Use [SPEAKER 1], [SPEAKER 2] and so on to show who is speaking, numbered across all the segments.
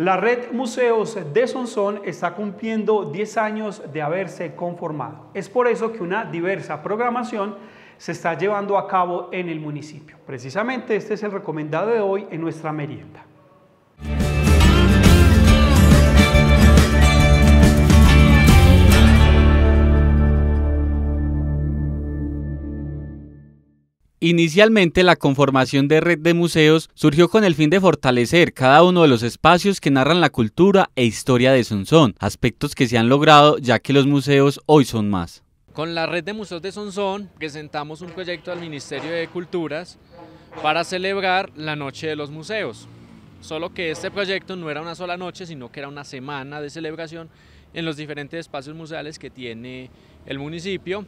[SPEAKER 1] La red Museos de Sonsón está cumpliendo 10 años de haberse conformado. Es por eso que una diversa programación se está llevando a cabo en el municipio. Precisamente este es el recomendado de hoy en nuestra merienda.
[SPEAKER 2] Inicialmente la conformación de Red de Museos surgió con el fin de fortalecer cada uno de los espacios que narran la cultura e historia de Sonsón, aspectos que se han logrado ya que los museos hoy son más.
[SPEAKER 3] Con la Red de Museos de Sonsón presentamos un proyecto al Ministerio de Culturas para celebrar la Noche de los Museos, solo que este proyecto no era una sola noche, sino que era una semana de celebración en los diferentes espacios museales que tiene el municipio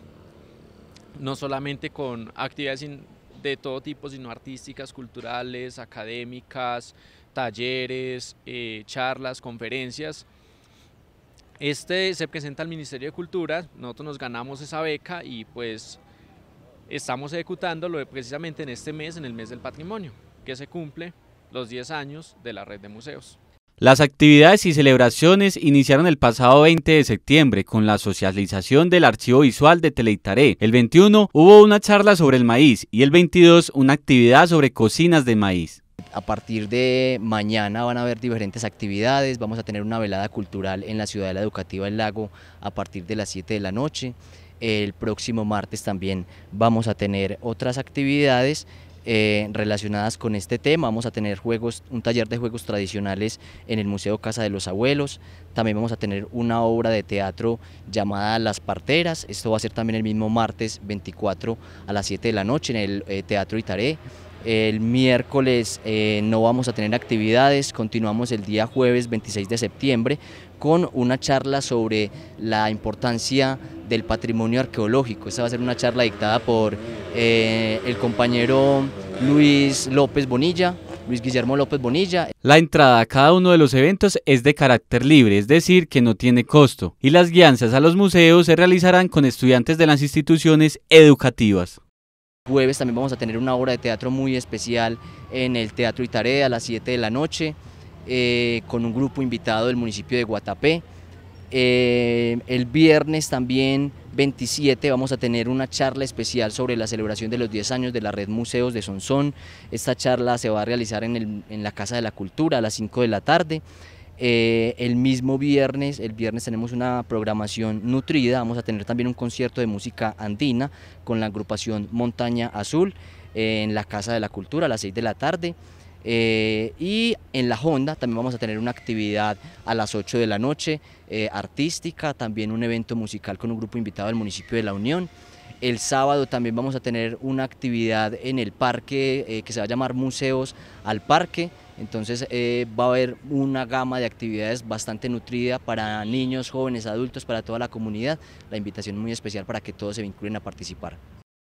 [SPEAKER 3] no solamente con actividades de todo tipo, sino artísticas, culturales, académicas, talleres, eh, charlas, conferencias. Este se presenta al Ministerio de Cultura, nosotros nos ganamos esa beca y pues estamos ejecutando de precisamente en este mes, en el mes del patrimonio, que se cumple los 10 años de la red de museos.
[SPEAKER 2] Las actividades y celebraciones iniciaron el pasado 20 de septiembre con la socialización del archivo visual de Teleitaré. El 21 hubo una charla sobre el maíz y el 22 una actividad sobre cocinas de maíz.
[SPEAKER 4] A partir de mañana van a haber diferentes actividades, vamos a tener una velada cultural en la la Educativa del Lago a partir de las 7 de la noche. El próximo martes también vamos a tener otras actividades, eh, relacionadas con este tema. Vamos a tener juegos, un taller de juegos tradicionales en el Museo Casa de los Abuelos. También vamos a tener una obra de teatro llamada Las Parteras. Esto va a ser también el mismo martes 24 a las 7 de la noche en el eh, Teatro Itaré. El miércoles eh, no vamos a tener actividades, continuamos el día jueves 26 de septiembre con una charla sobre la importancia del patrimonio arqueológico. Esta va a ser una charla dictada por eh, el compañero Luis López Bonilla, Luis Guillermo López Bonilla.
[SPEAKER 2] La entrada a cada uno de los eventos es de carácter libre, es decir, que no tiene costo, y las guianzas a los museos se realizarán con estudiantes de las instituciones educativas.
[SPEAKER 4] Jueves también vamos a tener una obra de teatro muy especial en el Teatro Itaré a las 7 de la noche, eh, con un grupo invitado del municipio de Guatapé. Eh, el viernes también 27 vamos a tener una charla especial sobre la celebración de los 10 años de la red Museos de Sonsón. Esta charla se va a realizar en, la Casa de la Cultura a las 5 de la tarde. Eh, el mismo viernes, el viernes tenemos una programación nutrida, vamos a tener también un concierto de música andina con la agrupación Montaña Azul eh, en la Casa de la Cultura a las 6 de la tarde. Eh, y en la Honda también vamos a tener una actividad a las 8 de la noche eh, artística, también un evento musical con un grupo invitado del municipio de La Unión. El sábado también vamos a tener una actividad en el parque eh, que se va a llamar Museos al Parque. Entonces va a haber una gama de actividades bastante nutrida para niños, jóvenes, adultos, para toda la comunidad. La invitación muy especial para que todos se vinculen a participar.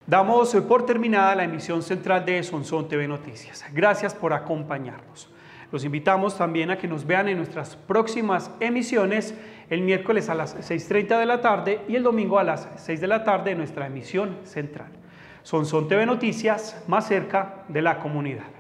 [SPEAKER 1] Damos por terminada la emisión central de Sonson TV Noticias. Gracias por acompañarnos. Los invitamos también a que nos vean en nuestras próximas emisiones el miércoles a las 6.30 de la tarde y el domingo a las 6 de la tarde en nuestra emisión central. Sonson TV Noticias, más cerca de la comunidad.